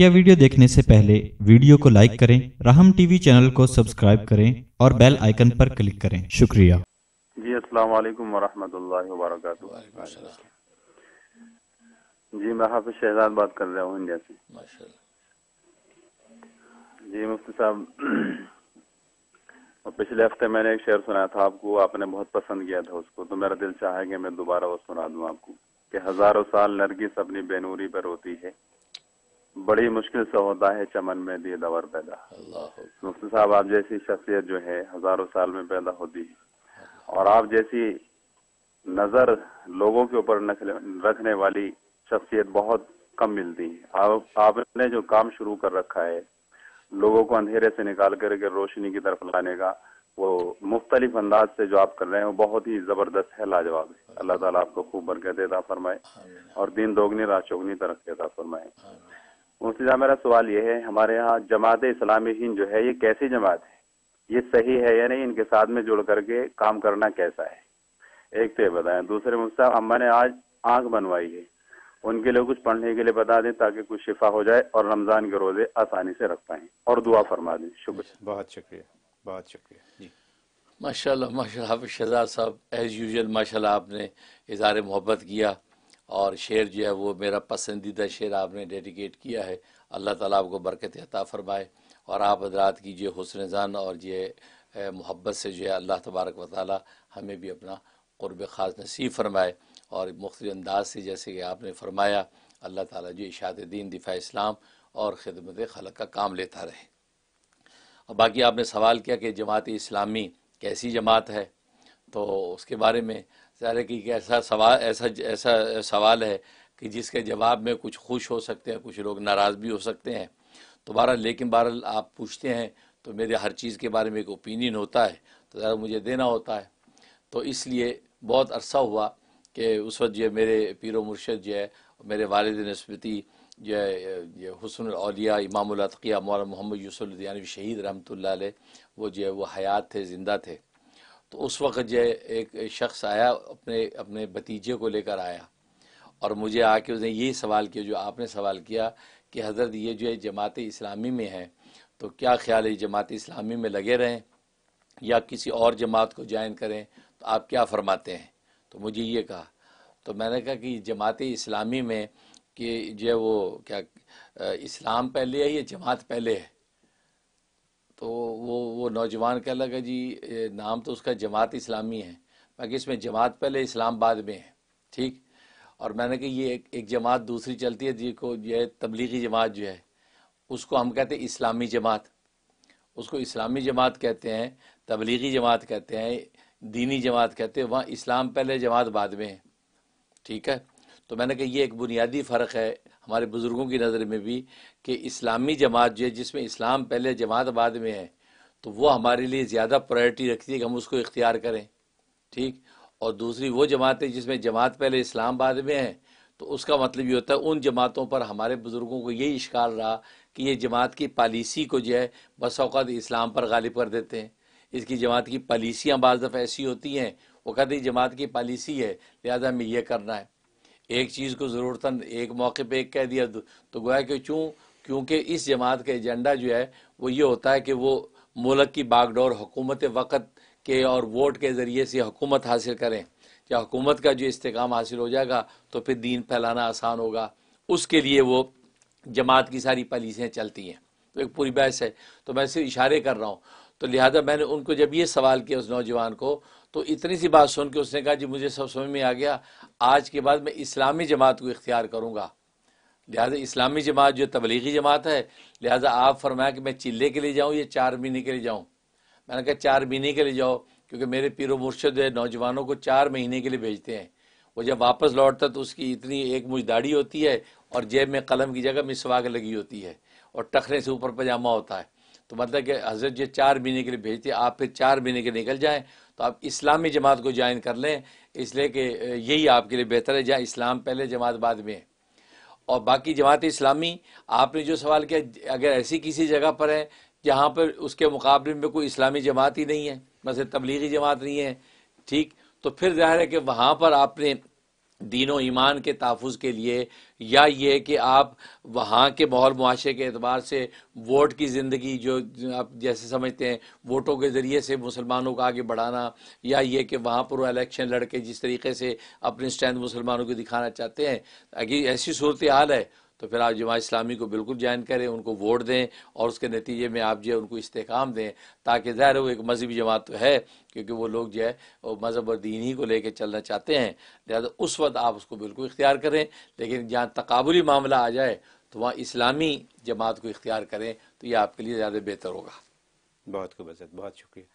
मुख्य वीडियो देखने से पहले वीडियो को लाइक करें राहम टीवी चैनल को सब्सक्राइब करें और बेल आइकन पर क्लिक करें शुक्रिया जी अस्सलाम वालेकुम वरहमतुल्लाहि वबरकातुहू जी मैं हाफिज शहजाद बात कर रहा हूँ इंडिया से जी मुफ्ती साहब पिछले हफ्ते मैंने एक शेर सुनाया था आपको आपने बहुत पसंद किया था उसको तो मेरा दिल चाहे मैं दोबारा वो सुना दू आपको कि हजारों साल नरगिस अपनी बेनूरी पर रोती है बड़ी मुश्किल से होता है चमन में दिए दवर पैदा मुफ्ती साहब आप जैसी शख्सियत जो है हजारों साल में पैदा होती है और आप जैसी नजर लोगों के ऊपर रखने वाली शख्सियत बहुत कम मिलती है आप, आपने जो काम शुरू कर रखा है लोगों को अंधेरे से निकाल करके रोशनी की तरफ लाने का वो मुख्तलिफ अंदाज से जो आप कर रहे हैं वो बहुत ही जबरदस्त है लाजवाब है अल्लाह ताला आपको खूब बरकत देता फरमाए और दिन दोगनी रात चौगनी तरक्की फरमाए मुफ्तीजा मेरा सवाल ये है हमारे यहाँ जमात इस्लामी हिंद जो है ये कैसी जमात है ये सही है या नहीं इनके साथ में जुड़ करके काम करना कैसा है एक तो ये बताए दूसरे मुफ्ता अम्मा ने आज आंख बनवाई है उनके लिए कुछ पढ़ने के लिए बता दें ताकि कुछ शिफा हो जाए और रमज़ान के रोज़े आसानी से रख पाए और दुआ फरमा दें शुक्रिया अच्छा, बहुत शुक्रिया बहुत शुक्रिया जी माशा माशा हाफि शहजाद साहब एज़ यूजल माशा आपने इजहार मोहब्बत किया और शेर जो है वो मेरा पसंदीदा शेर आपने डेडिकेट किया है अल्लाह ताला आपको बरकत अता फ़रमाए और आप हजरात की जो हसन जान और ये मोहब्बत से जो है अल्लाह तबारक व ताली हमें भी अपना क़ुरब ख़ास नसीब फ़रमाए और मुख्त अंदाज से जैसे कि आपने फ़रमाया अल्लाह ताला जो इशात दीन दिफा इस्लाम और ख़िदमत खलक का काम लेता रहे और बाकी आपने सवाल किया कि जमात इस्लामी कैसी जमात है तो उसके बारे में सारे की ऐसा सवाल ऐसा ऐसा सवाल है कि जिसके जवाब में कुछ खुश हो सकते हैं कुछ लोग नाराज़ भी हो सकते हैं तो बहर लेकिन बहरहाल आप पूछते हैं तो मेरे हर चीज़ के बारे में एक ओपिनियन होता है तो ज़रा मुझे देना होता है तो इसलिए बहुत अरसा हुआ कि उस वक्त जो है मेरे पीर मुर्शद जो है मेरे वालद नस्बती जो है ये अलिया इमाम मौलाना मोहम्मद यूसुफ शहीद रहमत ला वो जो है वो हयात थे ज़िंदा थे तो उस वक़्त जो एक शख्स आया अपने अपने भतीजे को लेकर आया और मुझे आके उसने ये सवाल किया जो आपने सवाल किया कि हज़रत ये जो है जमात इस्लामी में है तो क्या ख्याल है जमात इस्लामी में लगे रहें या किसी और जमात को ज्वाइन करें तो आप क्या फरमाते हैं तो मुझे ये कहा तो मैंने कहा कि जमात इस्लामी में कि जो है वो क्या इस्लाम पहले है या जमात पहले है तो वो वो नौजवान कह लगा जी नाम तो उसका जमात इस्लामी है बाकी इसमें जमात पहले इस्लाम बाद में है ठीक और मैंने कहा ये एक, एक जमात दूसरी चलती है जी को जो है तबलीगी जमात जो है उसको हम कहते हैं इस्लामी जमात उसको इस्लामी जमात कहते हैं तबलीगी जमात कहते हैं दीनी जमात कहते हैं वहाँ इस्लाम पहले जमात बाद में है ठीक है तो मैंने कहा ये एक बुनियादी फ़र्क है हमारे बुज़ुर्गों की नज़र में भी कि इस्लामी जमात जो है जिसमें इस्लाम पहले जमात बाद में है तो वो हमारे लिए ज़्यादा प्रायोरिटी रखती है कि हम उसको इख्तियार करें ठीक और दूसरी वो जमातें जिसमें जमात पहले इस्लाम बाद में है तो उसका मतलब ये होता है उन जमातों पर हमारे बुज़ुर्गों को यही इश्काल रहा कि ये जमात की पॉलिसी को जो है बस अवत इस्लाम पर गालिब कर देते हैं इसकी जमात की पॉलिसियाँ बाज़ दफ़ा ऐसी होती हैं वो कहते जमात की पॉलिसी है लिहाजा हमें यह करना है एक चीज़ को ज़रूरत एक मौके पे एक कह दिया तो, तो गोया कि चूँ क्योंकि इस जमात का एजेंडा जो है वो ये होता है कि वो मुल्क की बागडोर हुकूमत वक़्त के और वोट के ज़रिए से हुकूमत हासिल करें या हुकूमत का जो इस्तेकाम हासिल हो जाएगा तो फिर दीन फैलाना आसान होगा उसके लिए वो जमात की सारी पॉलिसियाँ चलती हैं तो एक पूरी बहस है तो मैं सिर्फ इशारे कर रहा हूँ तो लिहाजा मैंने उनको जब ये सवाल किया उस नौजवान को तो इतनी सी बात सुन के उसने कहा जी मुझे सब समझ में आ गया आज के बाद मैं इस्लामी जमात को इख्तियार करूँगा लिहाजा इस्लामी जमात जो तबलीगी जमात है लिहाजा आप फरमाया कि मैं चिल्ले के लिए जाऊँ या चार महीने के लिए जाऊँ मैंने कहा चार महीने के लिए जाओ क्योंकि मेरे पीर मुर्शद नौजवानों को चार महीने के लिए भेजते हैं वो जब वापस लौटता तो उसकी इतनी एक मुझ दाढ़ी होती है और जेब में कलम की जगह मिसवाग लगी होती है और टखने से ऊपर पजामा होता है तो मतलब कि हज़रत जी चार महीने के लिए भेजते आप फिर चार महीने के निकल जाएँ तो आप इस्लामी जमात को ज्वाइन कर लें इसलिए कि यही आपके लिए बेहतर है जहाँ इस्लाम पहले जमात बाद में है और बाकी जमात इस्लामी आपने जो सवाल किया अगर ऐसी किसी जगह पर है जहाँ पर उसके मुकाबले में कोई इस्लामी जमात ही नहीं है मतलब तबलीगी जमात नहीं है ठीक तो फिर ज़ाहिर है कि वहाँ पर आपने दीन ईमान के तहफ़ के लिए या ये कि आप वहाँ के माहौल मुआरे के अतबार से वोट की ज़िंदगी जो आप जैसे समझते हैं वोटों के ज़रिए से मुसलमानों को आगे बढ़ाना या ये कि वहाँ पर इलेक्शन लड़ के जिस तरीके से अपने स्टैंड मुसलमानों को दिखाना चाहते हैं अगर ऐसी सूरत हाल है तो फिर आप जमा इस्लामी को बिल्कुल ज्वाइन करें उनको वोट दें और उसके नतीजे में आप जो है उनको इस्तेकाम दें ताकि ज़ाहिर हो एक मजहबी जमात तो है क्योंकि वो लोग जो है वो मज़हब और दीन ही को लेकर चलना चाहते हैं लिहाजा उस वक्त आप उसको बिल्कुल इख्तियार करें लेकिन जहाँ तकबली मामला आ जाए तो वहाँ इस्लामी जमात को इख्तियार करें तो ये आपके लिए ज़्यादा बेहतर होगा बहुत खूब बहुत शुक्रिया